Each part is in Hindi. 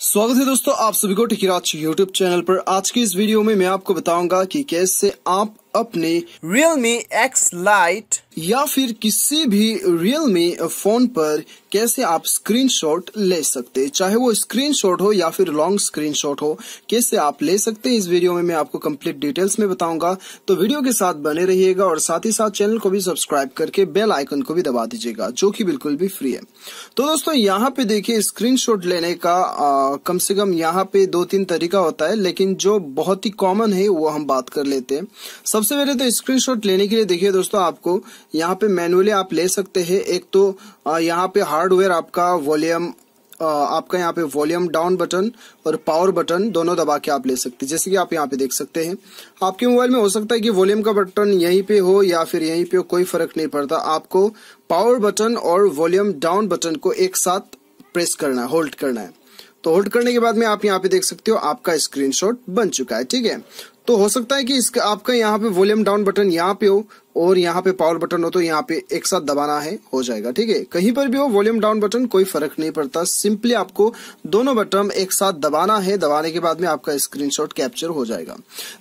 स्वागत है दोस्तों आप सभी को टिकिराज यूट्यूब चैनल पर आज की इस वीडियो में मैं आपको बताऊंगा कि कैसे आप अपने Realme X Lite या फिर किसी भी Realme फोन पर कैसे आप स्क्रीनशॉट ले सकते हैं चाहे वो स्क्रीनशॉट हो या फिर लॉन्ग स्क्रीनशॉट हो कैसे आप ले सकते हैं इस वीडियो में मैं आपको कंप्लीट डिटेल्स में बताऊंगा तो वीडियो के साथ बने रहिएगा और साथ ही साथ चैनल को भी सब्सक्राइब करके बेल आइकन को भी दबा दीजिएगा जो की बिल्कुल भी फ्री है तो दोस्तों यहाँ पे देखिए स्क्रीन लेने का आ, कम से कम यहाँ पे दो तीन तरीका होता है लेकिन जो बहुत ही कॉमन है वो हम बात कर लेते हैं सबसे सबसे पहले तो स्क्रीनशॉट लेने के लिए देखिए दोस्तों आपको यहाँ पे मैनुअली आप ले सकते हैं एक तो यहाँ पे हार्डवेयर आपका वॉल्यूम आपका यहाँ पे वॉल्यूम डाउन बटन और पावर बटन दोनों दबा के आप ले सकते हैं जैसे कि आप यहाँ पे देख सकते हैं आपके मोबाइल में हो सकता है कि वॉल्यूम का बटन यहीं पे हो या फिर यहीं पे हो कोई फर्क नहीं पड़ता आपको पावर बटन और वॉल्यूम डाउन बटन को एक साथ प्रेस करना है होल्ड करना है तो होल्ड करने के बाद में आप यहाँ पे देख सकते हो आपका स्क्रीन बन चुका है ठीक है तो हो सकता है कि इसका आपका यहाँ पे वॉल्यूम डाउन बटन यहाँ पे हो और यहाँ पे पावर बटन हो तो यहाँ पे एक साथ दबाना है हो जाएगा ठीक है कहीं पर भी हो वॉल्यूम डाउन बटन कोई फर्क नहीं पड़ता सिंपली आपको दोनों बटन एक साथ दबाना है दबाने के बाद में आपका स्क्रीनशॉट कैप्चर हो जाएगा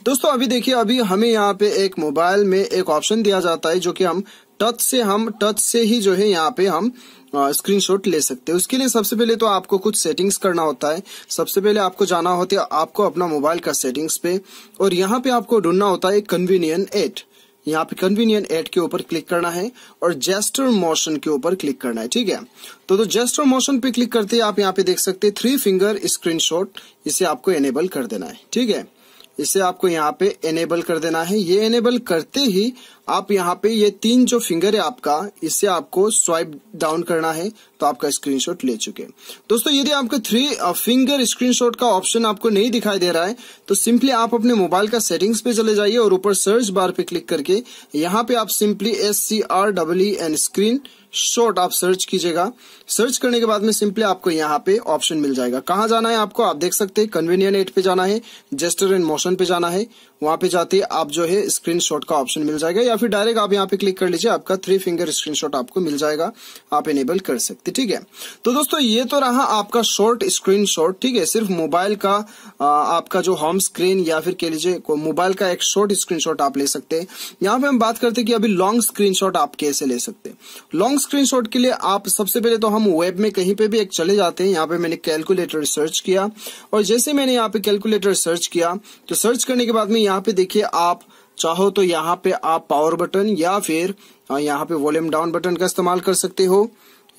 दोस्तों अभी देखिए अभी हमें यहाँ पे एक मोबाइल में एक ऑप्शन दिया जाता है जो कि हम टच से हम टच से ही जो है यहाँ पे हम स्क्रीनशॉट ले सकते हैं उसके लिए सबसे पहले तो आपको कुछ सेटिंग्स करना होता है सबसे पहले आपको जाना होता है आपको अपना मोबाइल का सेटिंग्स पे और यहाँ पे आपको ढूंढना होता है कन्वीनियंट एट यहाँ पे कन्वीनियंट एट के ऊपर क्लिक करना है और जेस्टर मोशन के ऊपर क्लिक करना है ठीक है तो तो जेस्टर मोशन पे क्लिक करते आप यहाँ पे देख सकते हैं थ्री फिंगर स्क्रीनशॉट इसे आपको एनेबल कर देना है ठीक है इसे आपको यहाँ पे एनेबल कर देना है ये एनेबल करते ही आप यहाँ पे ये तीन जो फिंगर है आपका इससे आपको स्वाइप डाउन करना है तो आपका स्क्रीनशॉट ले चुके दोस्तों यदि आपका थ्री फिंगर स्क्रीनशॉट का ऑप्शन आपको नहीं दिखाई दे रहा है तो सिंपली आप अपने मोबाइल का सेटिंग्स पे चले जाइए और ऊपर सर्च बार पे क्लिक करके यहाँ पे आप simply S C R double N screen shot आप सर्च कीजिएगा सर्च करने के बाद में सिंपली आपको यहाँ पे ऑप्शन मिल जाएगा कहाँ जाना है आपको आप देख सकते हैं कन्वीनियंट एट पे जाना है जेस्टर एंड मोशन पे जाना है वहां पे जाते आप जो है स्क्रीनशॉट का ऑप्शन मिल जाएगा या फिर डायरेक्ट आप यहाँ पे क्लिक कर लीजिए आपका थ्री फिंगर स्क्रीनशॉट आपको मिल जाएगा आप इनेबल कर सकते ठीक है तो दोस्तों ये तो रहा आपका शॉर्ट स्क्रीनशॉट ठीक है सिर्फ मोबाइल का आपका जो होम स्क्रीन या फिर कह लीजिए मोबाइल का एक शॉर्ट स्क्रीन आप ले सकते हैं यहाँ पे हम बात करते हैं कि अभी लॉन्ग स्क्रीन आप कैसे ले सकते हैं लॉन्ग स्क्रीन के लिए आप सबसे पहले तो हम वेब में कहीं पे भी एक चले जाते हैं यहाँ पे मैंने कैलकुलेटर सर्च किया और जैसे मैंने यहाँ पे कैलकुलेटर सर्च किया तो सर्च करने के बाद में यहाँ पे देखिए आप चाहो तो यहाँ पे आप पावर बटन या फिर यहाँ पे वॉल्यूम डाउन बटन का इस्तेमाल कर सकते हो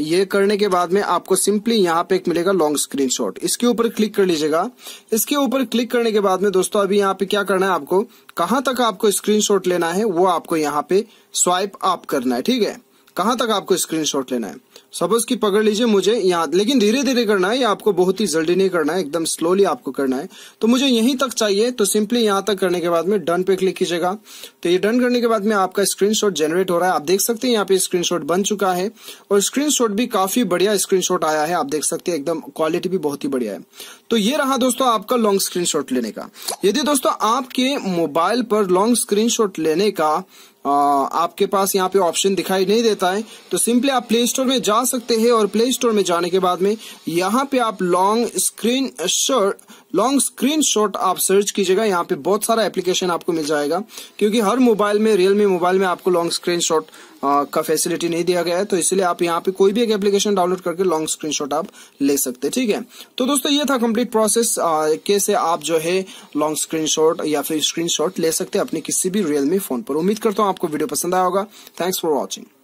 ये करने के बाद में आपको सिंपली यहाँ पे एक मिलेगा लॉन्ग स्क्रीनशॉट इसके ऊपर क्लिक कर लीजिएगा इसके ऊपर क्लिक करने के बाद में दोस्तों अभी यहाँ पे क्या करना है आपको कहाँ तक आपको स्क्रीनशॉट लेना है वो आपको यहाँ पे स्वाइप आप करना है ठीक है कहाँ तक आपको स्क्रीनशॉट लेना है सपोज की पकड़ लीजिए मुझे यहाँ लेकिन धीरे धीरे करना है या आपको बहुत ही जल्दी नहीं करना है एकदम स्लोली आपको करना है तो मुझे यहीं तक चाहिए तो सिंपली यहाँ तक करने के बाद में डन पे क्लिक कीजिएगा तो ये डन करने के बाद में आपका स्क्रीन जनरेट हो रहा है आप देख सकते हैं यहाँ पे स्क्रीन बन चुका है और स्क्रीन भी काफी बढ़िया स्क्रीन आया है आप देख सकते हैं एकदम क्वालिटी भी बहुत ही बढ़िया है तो ये रहा दोस्तों आपका लॉन्ग स्क्रीन लेने का यदि दोस्तों आपके मोबाइल पर लॉन्ग स्क्रीन लेने का आपके पास यहाँ पे ऑप्शन दिखाई नहीं देता है तो सिंपली आप प्ले स्टोर में जा सकते हैं और प्ले स्टोर में जाने के बाद में यहाँ पे आप long screen shot long screen shot आप सर्च कीजिएगा यहाँ पे बहुत सारा एप्लीकेशन आपको मिल जाएगा क्योंकि हर मोबाइल में रियलमी मोबाइल में आपको लॉन्ग स्क्रीन शॉट का फैसिलिटी नहीं दिया गया है तो इसलिए आप यहाँ पे कोई भी एक एप्लीकेशन डाउनलोड करके लॉन्ग स्क्रीन आप ले सकते हैं ठीक है तो दोस्तों ये था कंप्लीट प्रोसेस कैसे आप जो है लॉन्ग स्क्रीन या फिर स्क्रीन ले सकते हैं अपने किसी भी रियलमी फोन पर उम्मीद करता हूँ आपको वीडियो पसंद आया होगा थैंक्स फॉर वॉचिंग